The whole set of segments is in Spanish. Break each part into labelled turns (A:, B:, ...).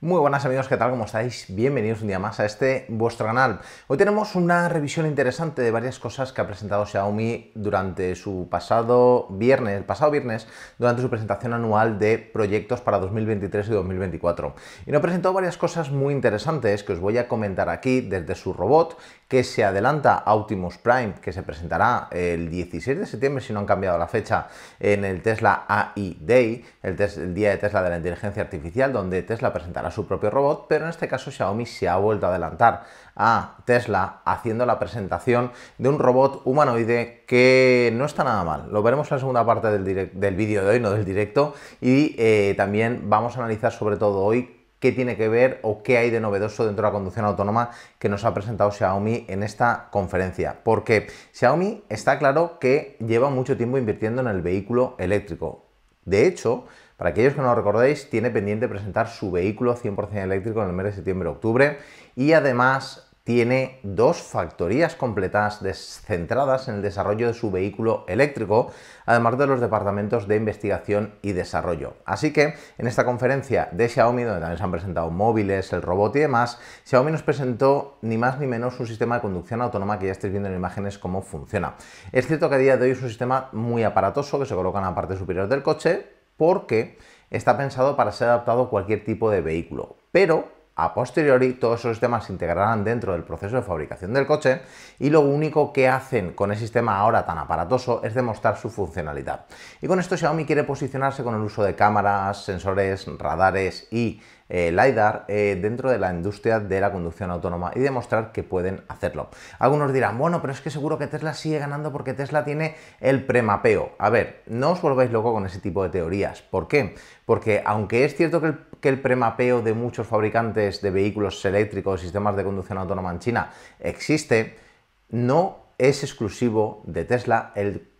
A: Muy buenas amigos, ¿qué tal? ¿Cómo estáis? Bienvenidos un día más a este vuestro canal. Hoy tenemos una revisión interesante de varias cosas que ha presentado Xiaomi durante su pasado viernes, el pasado viernes, durante su presentación anual de proyectos para 2023 y 2024. Y nos presentó varias cosas muy interesantes que os voy a comentar aquí desde su robot, que se adelanta a Optimus Prime, que se presentará el 16 de septiembre, si no han cambiado la fecha, en el Tesla AI Day, el, día de Tesla de la inteligencia artificial, donde Tesla presentará su propio robot, pero en este caso Xiaomi se ha vuelto a adelantar a Tesla haciendo la presentación de un robot humanoide que no está nada mal. Lo veremos en la segunda parte del, del vídeo de hoy, no del directo, y eh, también vamos a analizar sobre todo hoy qué tiene que ver o qué hay de novedoso dentro de la conducción autónoma que nos ha presentado Xiaomi en esta conferencia. Porque Xiaomi está claro que lleva mucho tiempo invirtiendo en el vehículo eléctrico. De hecho, para aquellos que no lo recordéis, tiene pendiente presentar su vehículo 100% eléctrico en el mes de septiembre-octubre y además tiene dos factorías completas centradas en el desarrollo de su vehículo eléctrico, además de los departamentos de investigación y desarrollo. Así que en esta conferencia de Xiaomi, donde también se han presentado móviles, el robot y demás, Xiaomi nos presentó ni más ni menos un sistema de conducción autónoma que ya estáis viendo en imágenes cómo funciona. Es cierto que a día de hoy es un sistema muy aparatoso que se coloca en la parte superior del coche porque está pensado para ser adaptado a cualquier tipo de vehículo, pero a posteriori, todos esos sistemas se integrarán dentro del proceso de fabricación del coche y lo único que hacen con el sistema ahora tan aparatoso es demostrar su funcionalidad. Y con esto Xiaomi quiere posicionarse con el uso de cámaras, sensores, radares y eh, LiDAR eh, dentro de la industria de la conducción autónoma y demostrar que pueden hacerlo. Algunos dirán, bueno, pero es que seguro que Tesla sigue ganando porque Tesla tiene el premapeo. A ver, no os volváis loco con ese tipo de teorías. ¿Por qué? Porque aunque es cierto que el que el premapeo de muchos fabricantes de vehículos eléctricos y sistemas de conducción autónoma en China existe, no es exclusivo de Tesla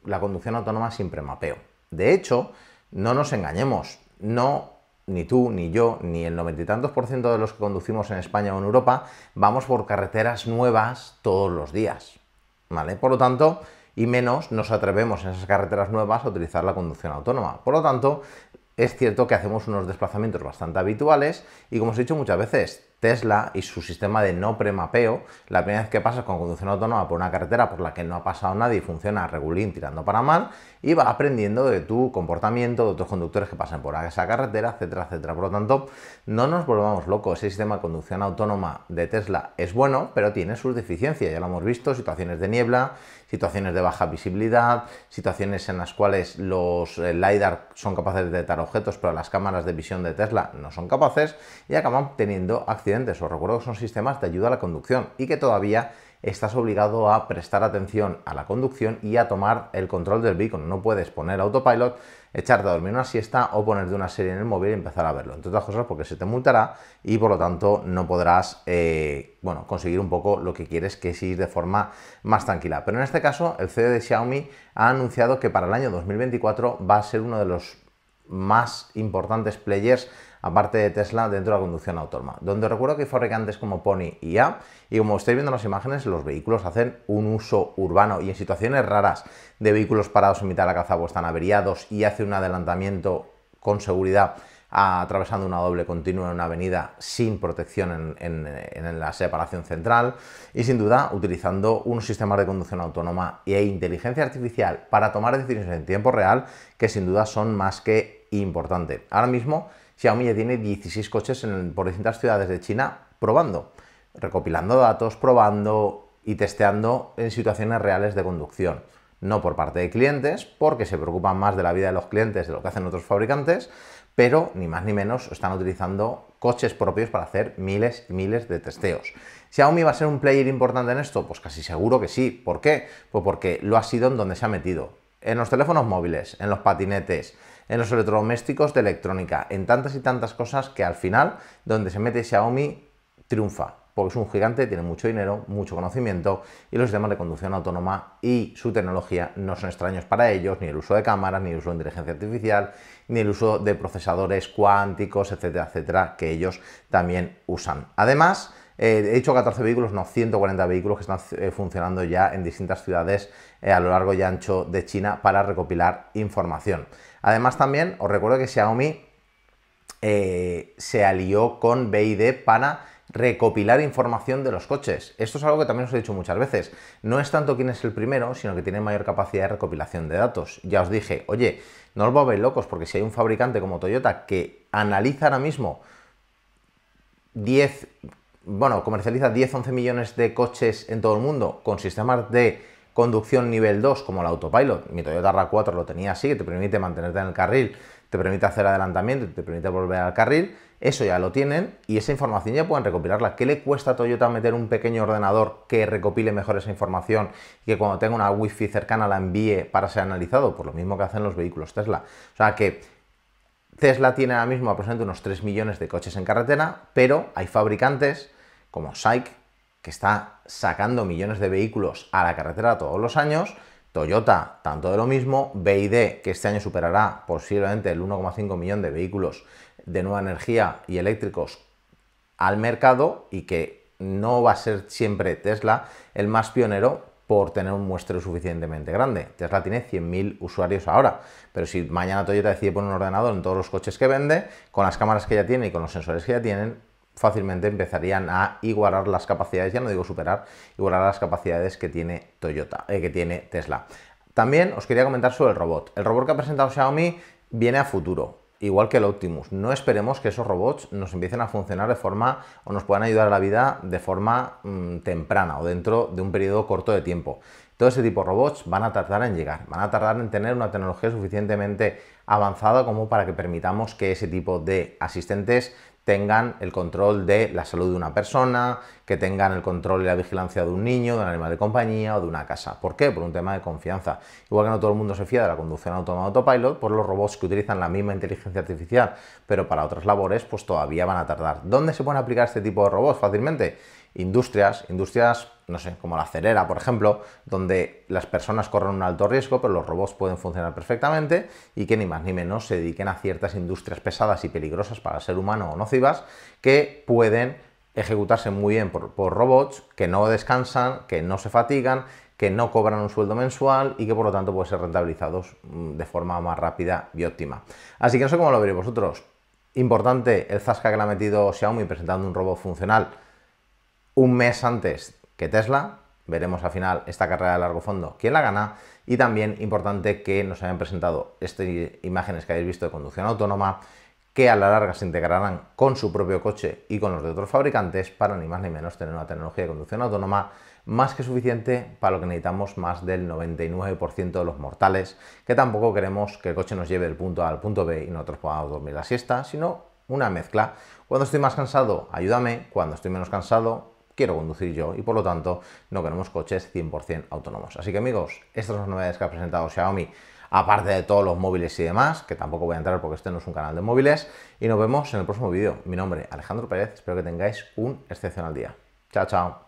A: la conducción autónoma sin premapeo. De hecho, no nos engañemos, no ni tú, ni yo, ni el noventa y tantos por ciento de los que conducimos en España o en Europa, vamos por carreteras nuevas todos los días. ¿Vale? Por lo tanto, y menos nos atrevemos en esas carreteras nuevas a utilizar la conducción autónoma. Por lo tanto, es cierto que hacemos unos desplazamientos bastante habituales y como os he dicho muchas veces, Tesla y su sistema de no premapeo, la primera vez que pasas con conducción autónoma por una carretera por la que no ha pasado nadie, funciona regulín tirando para mal y va aprendiendo de tu comportamiento, de otros conductores que pasan por esa carretera, etcétera, etcétera. Por lo tanto, no nos volvamos locos. Ese sistema de conducción autónoma de Tesla es bueno, pero tiene sus deficiencias. Ya lo hemos visto, situaciones de niebla, situaciones de baja visibilidad, situaciones en las cuales los eh, LiDAR son capaces de detectar objetos, pero las cámaras de visión de Tesla no son capaces y acaban teniendo acceso o Os recuerdo que son sistemas de ayuda a la conducción y que todavía estás obligado a prestar atención a la conducción y a tomar el control del vehículo. No puedes poner autopilot, echarte a dormir una siesta o ponerte una serie en el móvil y empezar a verlo. Entre otras cosas porque se te multará y por lo tanto no podrás eh, bueno, conseguir un poco lo que quieres que ir de forma más tranquila. Pero en este caso el CD de Xiaomi ha anunciado que para el año 2024 va a ser uno de los más importantes players aparte de Tesla, dentro de la conducción autónoma. Donde recuerdo que hay fabricantes como Pony y A, y como estáis viendo en las imágenes, los vehículos hacen un uso urbano y en situaciones raras de vehículos parados en mitad de la caza o están averiados y hace un adelantamiento con seguridad atravesando una doble continua en una avenida sin protección en, la separación central y sin duda utilizando unos sistemas de conducción autónoma e inteligencia artificial para tomar decisiones en tiempo real que sin duda son más que importante. Ahora mismo Xiaomi ya tiene 16 coches en, por distintas ciudades de China probando, recopilando datos, probando y testeando en situaciones reales de conducción. No por parte de clientes, porque se preocupan más de la vida de los clientes de lo que hacen otros fabricantes, pero ni más ni menos están utilizando coches propios para hacer miles y miles de testeos. ¿Xiaomi va a ser un player importante en esto? Pues casi seguro que sí. ¿Por qué? Pues porque lo ha sido en donde se ha metido. En los teléfonos móviles, en los patinetes, en los electrodomésticos de electrónica, en tantas y tantas cosas que al final, donde se mete Xiaomi, triunfa porque es un gigante, tiene mucho dinero, mucho conocimiento y los sistemas de conducción autónoma y su tecnología no son extraños para ellos, ni el uso de cámaras, ni el uso de inteligencia artificial, ni el uso de procesadores cuánticos, etcétera, etcétera, que ellos también usan. Además, eh, he dicho 14 vehículos, no, 140 vehículos que están eh, funcionando ya en distintas ciudades eh, a lo largo y ancho de China para recopilar información. Además también os recuerdo que Xiaomi eh, se alió con BID para recopilar información de los coches. Esto es algo que también os he dicho muchas veces. No es tanto quién es el primero, sino que tiene mayor capacidad de recopilación de datos. Ya os dije, oye, no os volvéis locos porque si hay un fabricante como Toyota que analiza ahora mismo 10, bueno, comercializa 10, 11 millones de coches en todo el mundo con sistemas de conducción nivel 2 como el autopilot. Mi Toyota ra 4 lo tenía así, que te permite mantenerte en el carril, te permite hacer adelantamiento, te permite volver al carril. Eso ya lo tienen y esa información ya pueden recopilarla. ¿Qué le cuesta a Toyota meter un pequeño ordenador que recopile mejor esa información y que cuando tenga una wifi cercana la envíe para ser analizado? Por pues lo mismo que hacen los vehículos Tesla. O sea que Tesla tiene ahora mismo aproximadamente unos 3 millones de coches en carretera, pero hay fabricantes como SAIC, que está sacando millones de vehículos a la carretera todos los años, Toyota, tanto de lo mismo, BID, que este año superará posiblemente el 1,5 millón de vehículos de nueva energía y eléctricos al mercado y que no va a ser siempre Tesla el más pionero por tener un muestreo suficientemente grande. Tesla tiene 100.000 usuarios ahora, pero si mañana Toyota decide poner un ordenador en todos los coches que vende, con las cámaras que ya tiene y con los sensores que ya tienen, fácilmente empezarían a igualar las capacidades, ya no digo superar, igualar las capacidades que tiene Toyota, eh, que tiene Tesla. También os quería comentar sobre el robot. El robot que ha presentado Xiaomi viene a futuro igual que el Optimus. No esperemos que esos robots nos empiecen a funcionar de forma o nos puedan ayudar a la vida de forma mm, temprana o dentro de un periodo corto de tiempo. Todo ese tipo de robots van a tardar en llegar, van a tardar en tener una tecnología suficientemente avanzada como para que permitamos que ese tipo de asistentes tengan el control de la salud de una persona, que tengan el control y la vigilancia de un niño, de un animal de compañía o de una casa. ¿Por qué? Por un tema de confianza. Igual que no todo el mundo se fía de la conducción automática, autopilot, por los robots que utilizan la misma inteligencia artificial, pero para otras labores, pues todavía van a tardar. ¿Dónde se pueden aplicar este tipo de robots fácilmente? industrias, industrias, no sé, como la acelera por ejemplo, donde las personas corren un alto riesgo, pero los robots pueden funcionar perfectamente y que ni más ni menos se dediquen a ciertas industrias pesadas y peligrosas para el ser humano o nocivas que pueden ejecutarse muy bien por, por robots, que no descansan, que no se fatigan, que no cobran un sueldo mensual y que por lo tanto pueden ser rentabilizados mm, de forma más rápida y óptima. Así que no sé cómo lo veréis vosotros. Importante el zasca que le ha metido Xiaomi presentando un robot funcional un mes antes que Tesla. Veremos al final esta carrera de largo fondo quién la gana. Y también importante que nos hayan presentado estas imágenes que habéis visto de conducción autónoma, que a la larga se integrarán con su propio coche y con los de otros fabricantes para ni más ni menos tener una tecnología de conducción autónoma más que suficiente para lo que necesitamos más del 99% de los mortales, que tampoco queremos que el coche nos lleve del punto A al punto B y nosotros podamos dormir la siesta, sino una mezcla. Cuando estoy más cansado, ayúdame, cuando estoy menos cansado, quiero conducir yo y por lo tanto no queremos coches 100% autónomos. Así que amigos, estas son las novedades que ha presentado Xiaomi, aparte de todos los móviles y demás, que tampoco voy a entrar porque este no es un canal de móviles, y nos vemos en el próximo vídeo. Mi nombre, Alejandro Pérez, espero que tengáis un excepcional día. Chao, chao.